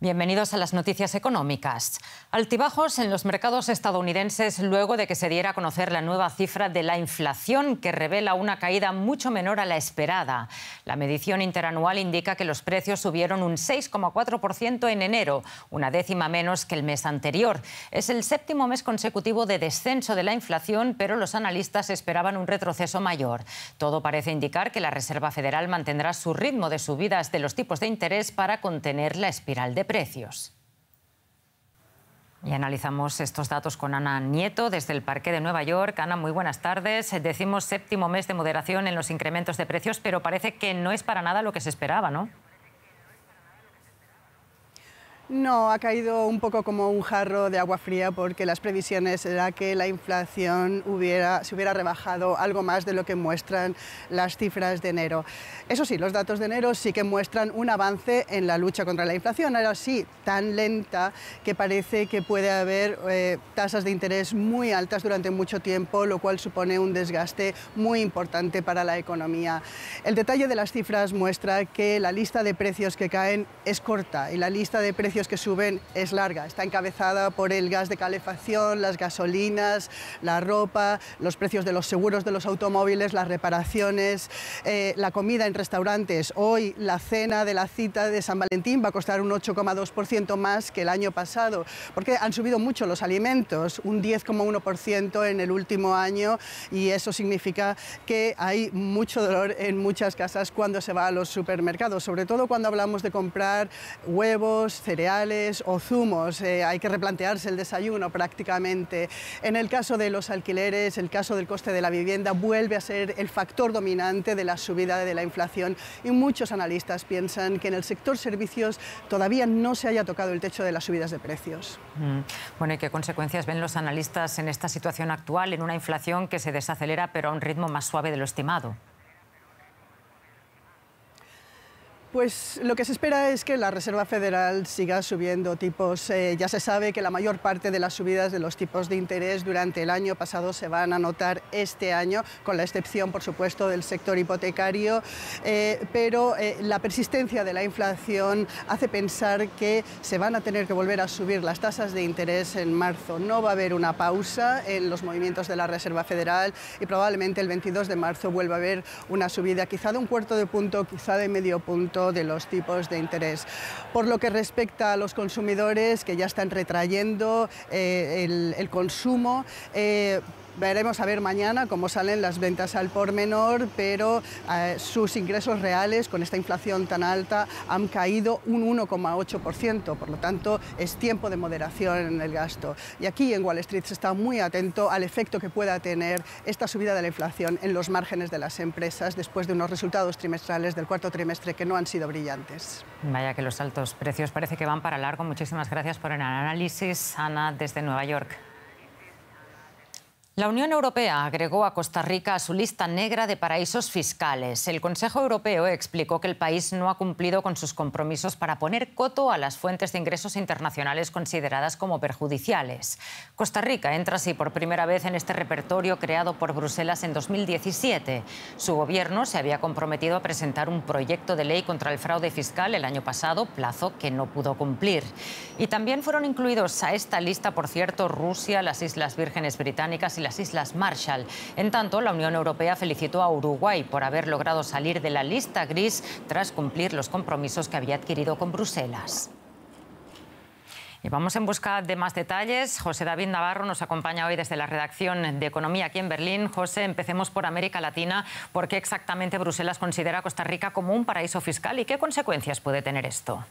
Bienvenidos a las noticias económicas. Altibajos en los mercados estadounidenses luego de que se diera a conocer la nueva cifra de la inflación que revela una caída mucho menor a la esperada. La medición interanual indica que los precios subieron un 6,4% en enero, una décima menos que el mes anterior. Es el séptimo mes consecutivo de descenso de la inflación, pero los analistas esperaban un retroceso mayor. Todo parece indicar que la Reserva Federal mantendrá su ritmo de subidas de los tipos de interés para contener la espiral de precios. Y analizamos estos datos con Ana Nieto desde el Parque de Nueva York. Ana, muy buenas tardes. Decimos séptimo mes de moderación en los incrementos de precios, pero parece que no es para nada lo que se esperaba, ¿no? No, ha caído un poco como un jarro de agua fría porque las previsiones era que la inflación se hubiera rebajado algo más de lo que muestran las cifras de enero. Eso sí, los datos de enero sí que muestran un avance en la lucha contra la inflación, ahora sí, tan lenta que parece que puede haber eh, tasas de interés muy altas durante mucho tiempo, lo cual supone un desgaste muy importante para la economía. El detalle de las cifras muestra que la lista de precios que caen es corta y la lista de precios que suben es larga. Está encabezada por el gas de calefacción, las gasolinas, la ropa, los precios de los seguros de los automóviles, las reparaciones, eh, la comida en restaurantes. Hoy la cena de la cita de San Valentín va a costar un 8,2% más que el año pasado, porque han subido mucho los alimentos, un 10,1% en el último año y eso significa que hay mucho dolor en muchas casas cuando se va a los supermercados, sobre todo cuando hablamos de comprar huevos, cereales, o zumos, eh, hay que replantearse el desayuno prácticamente. En el caso de los alquileres, el caso del coste de la vivienda vuelve a ser el factor dominante de la subida de la inflación y muchos analistas piensan que en el sector servicios todavía no se haya tocado el techo de las subidas de precios. Mm. Bueno, ¿y qué consecuencias ven los analistas en esta situación actual, en una inflación que se desacelera pero a un ritmo más suave de lo estimado? Pues lo que se espera es que la Reserva Federal siga subiendo tipos. Eh, ya se sabe que la mayor parte de las subidas de los tipos de interés durante el año pasado se van a notar este año, con la excepción, por supuesto, del sector hipotecario. Eh, pero eh, la persistencia de la inflación hace pensar que se van a tener que volver a subir las tasas de interés en marzo. No va a haber una pausa en los movimientos de la Reserva Federal y probablemente el 22 de marzo vuelva a haber una subida, quizá de un cuarto de punto, quizá de medio punto de los tipos de interés. Por lo que respecta a los consumidores que ya están retrayendo eh, el, consumo, eh, Veremos a ver mañana cómo salen las ventas al por menor, pero eh, sus ingresos reales con esta inflación tan alta han caído un 1,8%, por lo tanto es tiempo de moderación en el gasto. Y aquí en Wall Street se está muy atento al efecto que pueda tener esta subida de la inflación en los márgenes de las empresas después de unos resultados trimestrales del cuarto trimestre que no han sido brillantes. Vaya que los altos precios parece que van para largo. Muchísimas gracias por el análisis, Ana, desde Nueva York. La Unión Europea agregó a Costa Rica a su lista negra de paraísos fiscales. El Consejo Europeo explicó que el país no ha cumplido con sus compromisos para poner coto a las fuentes de ingresos internacionales consideradas como perjudiciales. Costa Rica entra así por primera vez en este repertorio creado por Bruselas en 2017. Su gobierno se había comprometido a presentar un proyecto de ley contra el fraude fiscal el año pasado, plazo que no pudo cumplir. Y también fueron incluidos a esta lista, por cierto, Rusia, las Islas Vírgenes Británicas y la las Islas Marshall. En tanto, la Unión Europea felicitó a Uruguay por haber logrado salir de la lista gris tras cumplir los compromisos que había adquirido con Bruselas. Y vamos en busca de más detalles. José David Navarro nos acompaña hoy desde la redacción de Economía aquí en Berlín. José, empecemos por América Latina. ¿Por qué exactamente Bruselas considera a Costa Rica como un paraíso fiscal y qué consecuencias puede tener esto?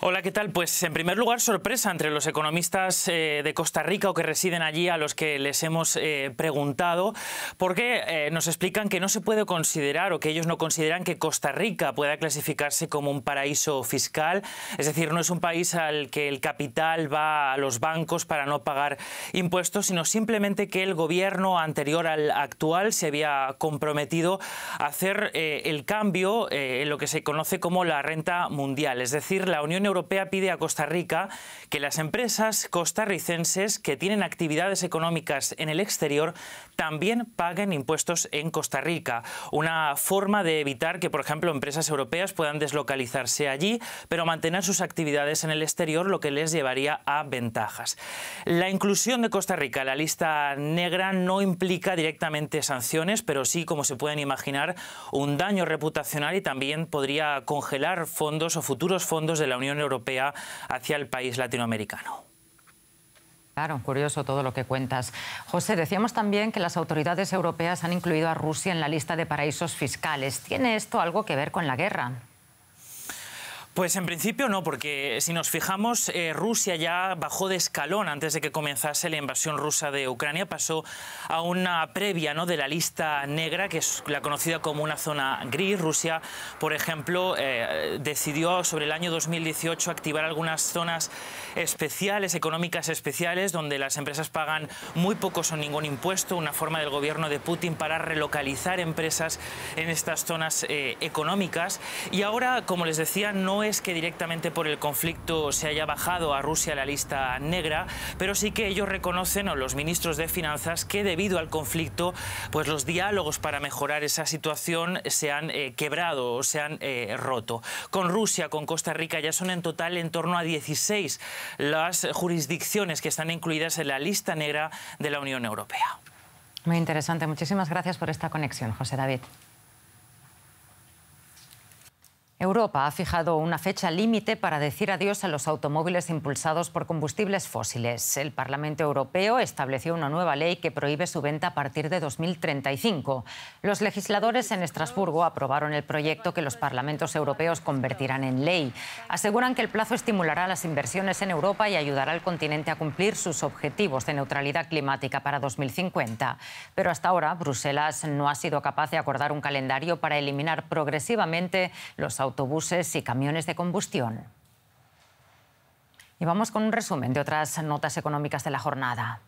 Hola, ¿qué tal? Pues en primer lugar, sorpresa entre los economistas eh, de Costa Rica o que residen allí a los que les hemos eh, preguntado, porque eh, nos explican que no se puede considerar o que ellos no consideran que Costa Rica pueda clasificarse como un paraíso fiscal, es decir, no es un país al que el capital va a los bancos para no pagar impuestos, sino simplemente que el gobierno anterior al actual se había comprometido a hacer el cambio en lo que se conoce como la renta mundial, es decir, la Unión Europea pide a Costa Rica que las empresas costarricenses que tienen actividades económicas en el exterior también paguen impuestos en Costa Rica. Una forma de evitar que, por ejemplo, empresas europeas puedan deslocalizarse allí, pero mantener sus actividades en el exterior, lo que les llevaría a ventajas. La inclusión de Costa Rica en la lista negra no implica directamente sanciones, pero sí, como se pueden imaginar, un daño reputacional y también podría congelar fondos o futuros fondos de la Unión Europea hacia el país latinoamericano. Claro, curioso todo lo que cuentas. José, decíamos también que las autoridades europeas han incluido a Rusia en la lista de paraísos fiscales. ¿Tiene esto algo que ver con la guerra? Pues en principio no, porque si nos fijamos, eh, Rusia ya bajó de escalón antes de que comenzase la invasión rusa de Ucrania, pasó a una previa ¿no? de la lista negra, que es la conocida como una zona gris. Rusia, por ejemplo, eh, decidió sobre el año 2018 activar algunas zonas especiales, económicas especiales, donde las empresas pagan muy pocos o ningún impuesto, una forma del gobierno de Putin para relocalizar empresas en estas zonas eh, económicas. Y ahora, como les decía, no no es que directamente por el conflicto se haya bajado a Rusia la lista negra, pero sí que ellos reconocen, o los ministros de Finanzas, que debido al conflicto, pues los diálogos para mejorar esa situación se han eh, quebrado o se han eh, roto. Con Rusia, con Costa Rica, ya son en total en torno a 16 las jurisdicciones que están incluidas en la lista negra de la Unión Europea. Muy interesante. Muchísimas gracias por esta conexión, José David. Europa ha fijado una fecha límite para decir adiós a los automóviles impulsados por combustibles fósiles. El Parlamento Europeo estableció una nueva ley que prohíbe su venta a partir de 2035. Los legisladores en Estrasburgo aprobaron el proyecto que los parlamentos europeos convertirán en ley. Aseguran que el plazo estimulará las inversiones en Europa y ayudará al continente a cumplir sus objetivos de neutralidad climática para 2050. Pero hasta ahora, Bruselas no ha sido capaz de acordar un calendario para eliminar progresivamente los automóviles autobuses y camiones de combustión. Y vamos con un resumen de otras notas económicas de la jornada.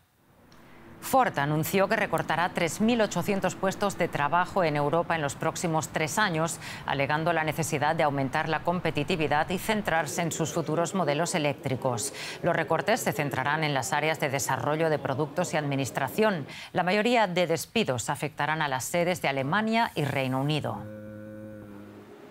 Ford anunció que recortará 3.800 puestos de trabajo en Europa en los próximos tres años, alegando la necesidad de aumentar la competitividad y centrarse en sus futuros modelos eléctricos. Los recortes se centrarán en las áreas de desarrollo de productos y administración. La mayoría de despidos afectarán a las sedes de Alemania y Reino Unido.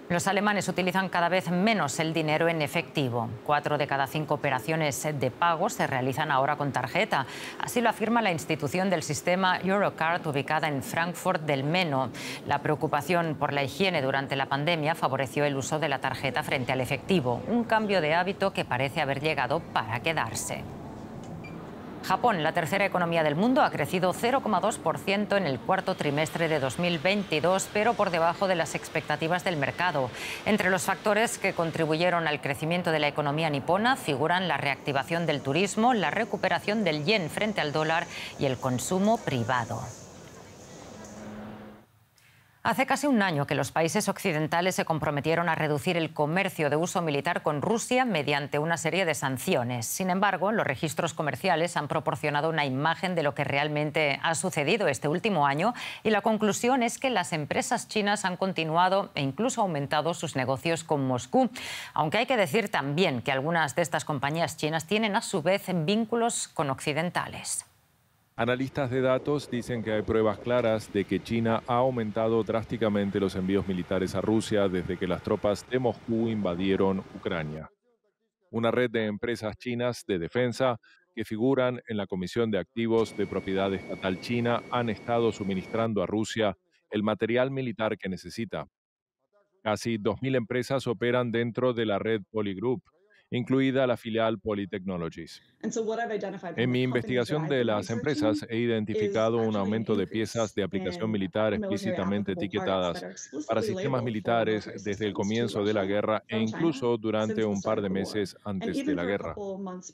Los alemanes utilizan cada vez menos el dinero en efectivo. Cuatro de cada cinco operaciones de pago se realizan ahora con tarjeta. Así lo afirma la institución del sistema Eurocard ubicada en Frankfurt del Meno. La preocupación por la higiene durante la pandemia favoreció el uso de la tarjeta frente al efectivo, un cambio de hábito que parece haber llegado para quedarse. Japón, la tercera economía del mundo, ha crecido 0,2% en el cuarto trimestre de 2022, pero por debajo de las expectativas del mercado. Entre los factores que contribuyeron al crecimiento de la economía nipona figuran la reactivación del turismo, la recuperación del yen frente al dólar y el consumo privado. Hace casi un año que los países occidentales se comprometieron a reducir el comercio de uso militar con Rusia mediante una serie de sanciones. Sin embargo, los registros comerciales han proporcionado una imagen de lo que realmente ha sucedido este último año y la conclusión es que las empresas chinas han continuado e incluso aumentado sus negocios con Moscú. Aunque hay que decir también que algunas de estas compañías chinas tienen a su vez vínculos con occidentales. Analistas de datos dicen que hay pruebas claras de que China ha aumentado drásticamente los envíos militares a Rusia desde que las tropas de Moscú invadieron Ucrania. Una red de empresas chinas de defensa que figuran en la Comisión de Activos de Propiedad Estatal China han estado suministrando a Rusia el material militar que necesita. Casi 2.000 empresas operan dentro de la red Polygroup, incluida la filial Polytechnologies. En mi investigación de las empresas he identificado un aumento de piezas de aplicación militar explícitamente etiquetadas para sistemas militares desde el comienzo de la guerra e incluso durante un par de meses antes de la guerra.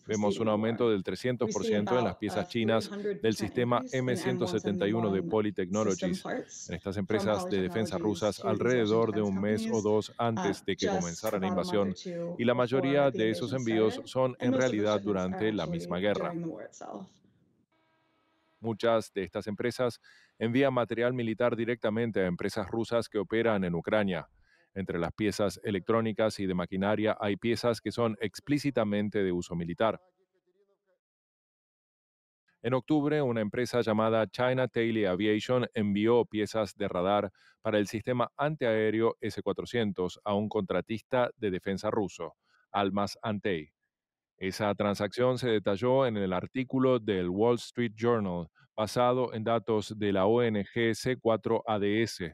Vemos un aumento del 300% en las piezas chinas del sistema M171 de Polytechnologies en estas empresas de defensa rusas alrededor de un mes o dos antes de que comenzara la invasión y la mayoría de esos envíos son en realidad durante la misma guerra. Muchas de estas empresas envían material militar directamente a empresas rusas que operan en Ucrania. Entre las piezas electrónicas y de maquinaria hay piezas que son explícitamente de uso militar. En octubre, una empresa llamada China Taily Aviation envió piezas de radar para el sistema antiaéreo S-400 a un contratista de defensa ruso. Almas Ante. Esa transacción se detalló en el artículo del Wall Street Journal basado en datos de la ONG C4ADS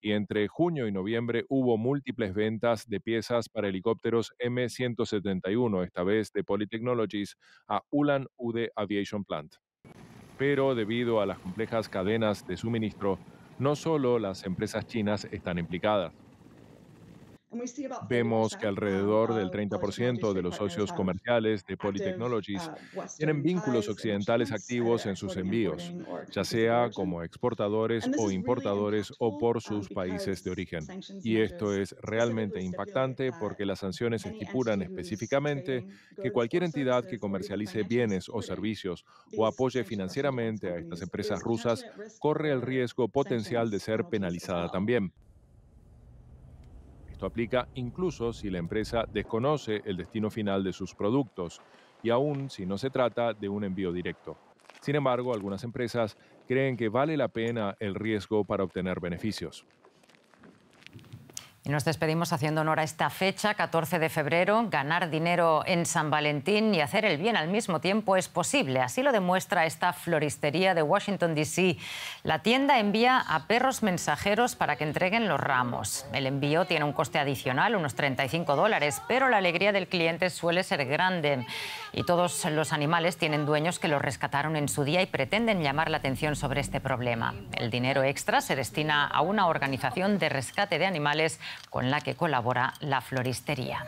y entre junio y noviembre hubo múltiples ventas de piezas para helicópteros M171, esta vez de Polytechnologies, a Ulan Ude Aviation Plant. Pero debido a las complejas cadenas de suministro, no solo las empresas chinas están implicadas. Vemos que alrededor del 30% de los socios comerciales de Polytechnologies ah, tienen vínculos occidentales eh, activos en sus envíos, ya sea como exportadores o importadores o por um, sus países de origen. Y esto es realmente impactante uh, porque las sanciones estipulan específicamente que cualquier entidad que comercialice bienes o servicios o apoye financieramente a estas empresas rusas corre el riesgo potencial de ser penalizada también. Esto aplica incluso si la empresa desconoce el destino final de sus productos y aún si no se trata de un envío directo. Sin embargo, algunas empresas creen que vale la pena el riesgo para obtener beneficios. Y nos despedimos haciendo honor a esta fecha, 14 de febrero. Ganar dinero en San Valentín y hacer el bien al mismo tiempo es posible. Así lo demuestra esta floristería de Washington, D.C. La tienda envía a perros mensajeros para que entreguen los ramos. El envío tiene un coste adicional, unos 35 dólares, pero la alegría del cliente suele ser grande. Y todos los animales tienen dueños que los rescataron en su día y pretenden llamar la atención sobre este problema. El dinero extra se destina a una organización de rescate de animales con la que colabora la floristería.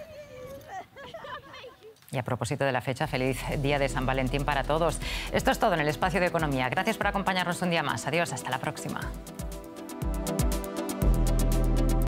Y a propósito de la fecha, feliz día de San Valentín para todos. Esto es todo en el espacio de economía. Gracias por acompañarnos un día más. Adiós, hasta la próxima.